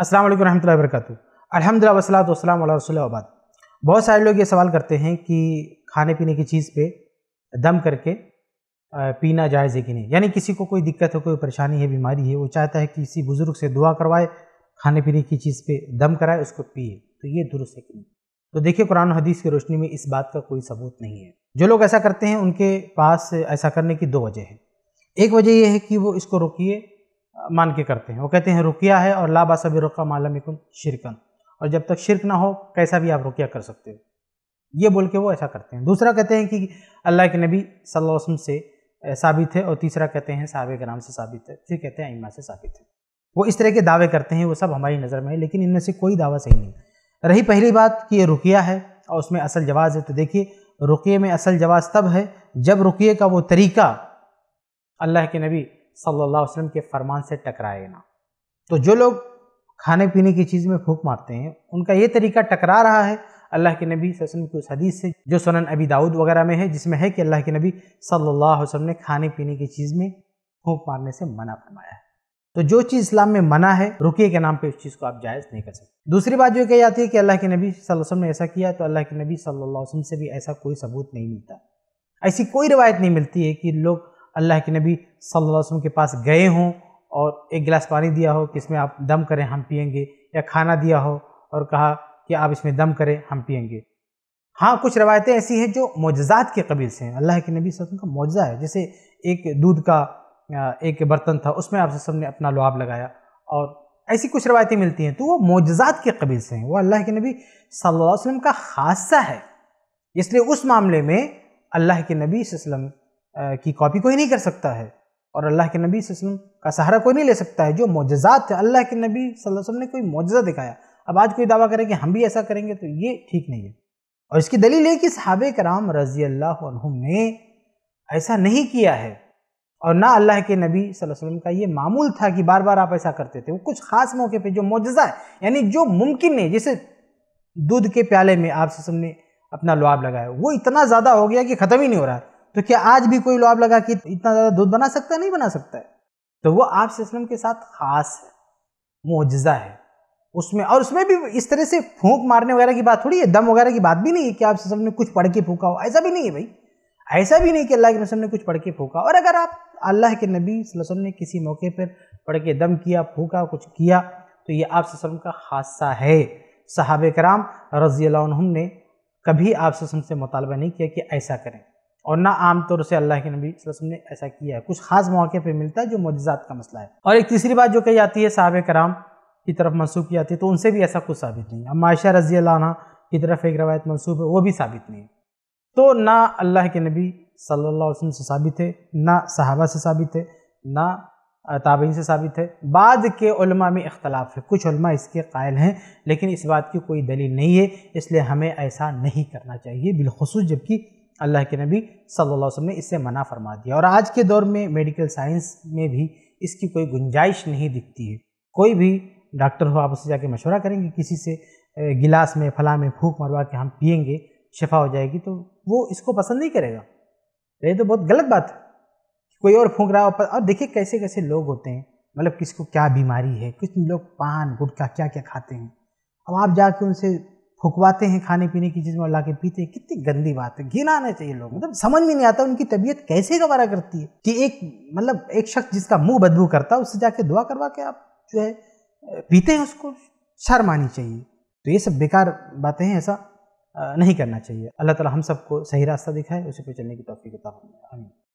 अस्सलाम वालेकुम रहमतुल्लाहि बरकातहू अल्हम्दुलिल्लाह वसलात वसलाम अला रसूलिल्लाह बहुत सारे लोग ये सवाल करते हैं कि खाने पीने की चीज़ पे दम करके पीना जायज़ है कि नहीं यानी किसी को कोई दिक्कत हो कोई परेशानी है बीमारी है वो चाहता है कि किसी बुज़ुर्ग से दुआ करवाए खाने पीने की चीज़ पे दम कराए उसको पिए तो ये दुरुस्त है कि नहीं तो देखिए कुरान हदीस की रोशनी में इस बात का कोई सबूत नहीं है जो लोग ऐसा करते हैं उनके पास ऐसा करने की दो वजह है एक वजह यह है कि वो इसको रोकिए मान के करते हैं वो कहते हैं रुकिया है और लाबा सभी रुका मालम शिरकन और जब तक शिरक ना हो कैसा भी आप रुकिया कर सकते हो ये बोल के वो ऐसा करते हैं दूसरा कहते हैं कि अल्लाह के नबी सल्लल्लाहु अलैहि वसल्लम से साबित है और तीसरा कहते हैं साहब ग्राम से साबित है फिर कहते हैं इमा से साबित है वो इस तरह के दावे करते हैं वो सब हमारी नज़र में है लेकिन इनमें से कोई दावा सही नहीं रही पहली बात कि ये रुकिया है और उसमें असल जवाज़ है तो देखिए रुकिए में असल जवाज़ तब है जब रुकिए का वो तरीका अल्लाह के नबी सल्लल्लाहु अलैहि वसल्लम के फरमान से टकराए ना तो जो लोग खाने पीने की चीज़ में फूक मारते हैं उनका ये तरीका टकरा रहा है अल्लाह के नबी वसल्लम की उस हदीस से जो सनन अबी दाऊद वगैरह में है जिसमें है कि अल्लाह के नबी सल्लल्लाहु अलैहि वसल्लम ने खाने पीने की चीज़ में फूक मारने से मना फरमाया है तो जो चीज़ इस्लाम में मना है रुकिए के नाम पर उस चीज़ को आप जायज़ नहीं कर सकते दूसरी बात जो कही जाती है कि अल्लाह के नबी वसल्लम ने ऐसा किया तो अल्लाह के नबी वसल्लम से भी ऐसा कोई सबूत नहीं मिलता ऐसी कोई रिवायत नहीं मिलती है कि लोग अल्लाह के नबी सल्लल्लाहु अलैहि वसल्लम के पास गए हों और एक गिलास पानी दिया हो कि इसमें आप दम करें हम पियेंगे या खाना दिया हो और कहा कि आप इसमें दम करें हम पियेंगे हाँ कुछ रवायतें ऐसी हैं जो मोजात के कबील से हैं अल्लाह के नबी वसल्लम का मौज़ा है जैसे एक दूध का एक बर्तन था उसमें आप सब ने अपना लुआब लगाया और ऐसी कुछ रवायतें मिलती हैं तो वो मोजात के कबील से हैं वो अल्लाह के नबी सल्लल्लाहु अलैहि वसल्लम का हादसा है इसलिए उस मामले में अल्लाह के नबी वसल्लम की कॉपी कोई नहीं कर सकता है और अल्लाह के नबी वसल्लम का सहारा कोई नहीं ले सकता है जो मोजात थे अल्लाह के नबी वसल्लम ने कोई मुजजा दिखाया अब आज कोई दावा करे कि हम भी ऐसा करेंगे तो ये ठीक नहीं है और इसकी दलील है कि सहाब कराम रजी अल्लाह ने ऐसा नहीं किया है और ना अल्लाह के नबी वसल्लम का ये मामूल था कि बार बार आप ऐसा करते थे वो कुछ ख़ास मौके पे जो मुजजा है यानी जो मुमकिन है जैसे दूध के प्याले में आप ने अपना लुआब लगाया वो इतना ज़्यादा हो गया कि ख़त्म ही नहीं हो रहा है तो क्या आज भी कोई लॉब लगा कि इतना ज़्यादा दूध बना सकता है नहीं बना सकता है तो वो आप सिस्टम के साथ खास है मुआजा है उसमें और उसमें भी इस तरह से फूंक मारने वगैरह की बात थोड़ी है दम वगैरह की बात भी नहीं है कि आप सिस्टम ने कुछ पढ़ के फूका हो ऐसा भी नहीं है भाई ऐसा भी नहीं कि अल्लाह के नसम ने कुछ पढ़ के फूका और अगर आप अल्लाह के नबी वसम ने किसी मौके पर पढ़ के दम किया फूका कुछ किया तो ये आप वसम का हादसा है साहब कराम रज़ी ने कभी आप से मुतालबा नहीं किया कि ऐसा करें और ना आमतौर से अल्लाह के नबी वसल्लम ने ऐसा किया है कुछ खास मौके पर मिलता है जो मुजजात का मसला है और एक तीसरी बात जो कही जाती है साहब कराम की तरफ मनसूब की जाती है तो उनसे भी ऐसा कुछ साबित नहीं है मायशा रजी अल्लाह की तरफ एक रवायत मनसूब है वो भी साबित नहीं तो ना अल्लाह के नबी सल्ला वसम से साबित है ना सहाबा से साबित है ना ताबीन से साबित है बाद के उलमा में इख्तलाफ है कुछ उलमा इसके कायल हैं लेकिन इस बात की कोई दलील नहीं है इसलिए हमें ऐसा नहीं करना चाहिए बिलखसूस जबकि अल्लाह के नबी सल्लल्लाहु अलैहि वसल्लम ने इससे मना फरमा दिया और आज के दौर में मेडिकल साइंस में भी इसकी कोई गुंजाइश नहीं दिखती है कोई भी डॉक्टर हो आप उससे जाके मशवरा करेंगे किसी से गिलास में फला में फूक मरवा के हम पियेंगे शफा हो जाएगी तो वो इसको पसंद नहीं करेगा ये तो बहुत गलत बात है कोई और फूक रहा हो और देखिए कैसे कैसे लोग होते हैं मतलब किसको क्या बीमारी है कुछ लोग पान गुटखा क्या क्या खाते हैं अब आप जाके उनसे फुकवाते हैं खाने पीने की चीज़ में और ला के पीते हैं कितनी गंदी बात है घिन आना चाहिए लोग मतलब समझ में नहीं आता उनकी तबीयत कैसे गवारा करती है कि एक मतलब एक शख्स जिसका मुंह बदबू करता है उससे जाके दुआ करवा के आप जो है पीते हैं उसको शर्म आनी चाहिए तो ये सब बेकार बातें हैं ऐसा नहीं करना चाहिए अल्लाह ताला हम सबको सही रास्ता दिखाए उसी पे चलने की तोफ़ी के तौर